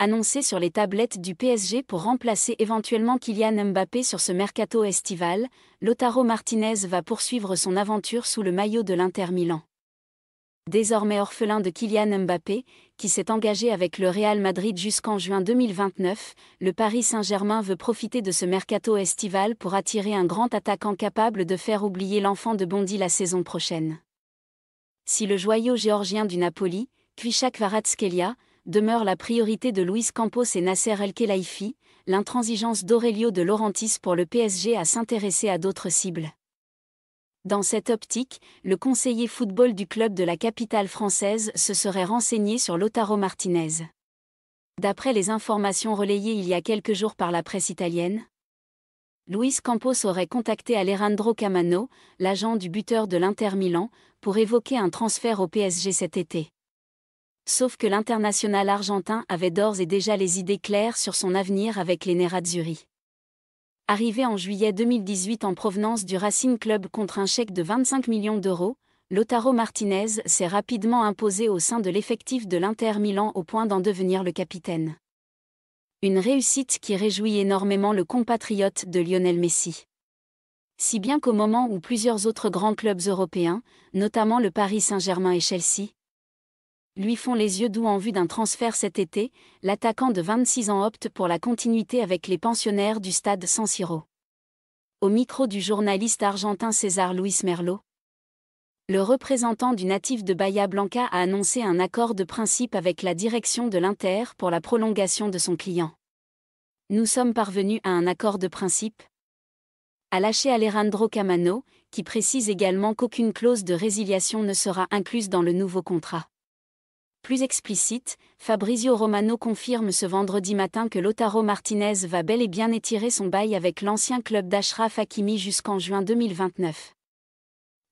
annoncé sur les tablettes du PSG pour remplacer éventuellement Kylian Mbappé sur ce mercato estival, Lotaro Martinez va poursuivre son aventure sous le maillot de l'Inter Milan. Désormais orphelin de Kylian Mbappé, qui s'est engagé avec le Real Madrid jusqu'en juin 2029, le Paris Saint-Germain veut profiter de ce mercato estival pour attirer un grand attaquant capable de faire oublier l'enfant de Bondy la saison prochaine. Si le joyau géorgien du Napoli, Kvichak demeure la priorité de Luis Campos et Nasser El Khelaifi, l'intransigeance d'Aurelio de Laurentis pour le PSG à s'intéresser à d'autres cibles. Dans cette optique, le conseiller football du club de la capitale française se serait renseigné sur Lotaro Martinez. D'après les informations relayées il y a quelques jours par la presse italienne, Luis Campos aurait contacté Alejandro Camano, l'agent du buteur de l'Inter Milan, pour évoquer un transfert au PSG cet été sauf que l'international argentin avait d'ores et déjà les idées claires sur son avenir avec les Nerazzurri. Arrivé en juillet 2018 en provenance du Racing Club contre un chèque de 25 millions d'euros, Lotaro Martinez s'est rapidement imposé au sein de l'effectif de l'Inter Milan au point d'en devenir le capitaine. Une réussite qui réjouit énormément le compatriote de Lionel Messi. Si bien qu'au moment où plusieurs autres grands clubs européens, notamment le Paris Saint-Germain et Chelsea, lui font les yeux doux en vue d'un transfert cet été, l'attaquant de 26 ans opte pour la continuité avec les pensionnaires du stade San Siro. Au micro du journaliste argentin César Luis Merlo, le représentant du natif de Bahia Blanca a annoncé un accord de principe avec la direction de l'Inter pour la prolongation de son client. Nous sommes parvenus à un accord de principe a lâché Alejandro Camano, qui précise également qu'aucune clause de résiliation ne sera incluse dans le nouveau contrat. Plus explicite, Fabrizio Romano confirme ce vendredi matin que Lotaro Martinez va bel et bien étirer son bail avec l'ancien club d'Ashraf Hakimi jusqu'en juin 2029.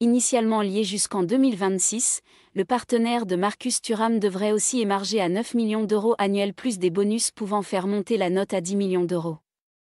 Initialement lié jusqu'en 2026, le partenaire de Marcus Thuram devrait aussi émarger à 9 millions d'euros annuels plus des bonus pouvant faire monter la note à 10 millions d'euros.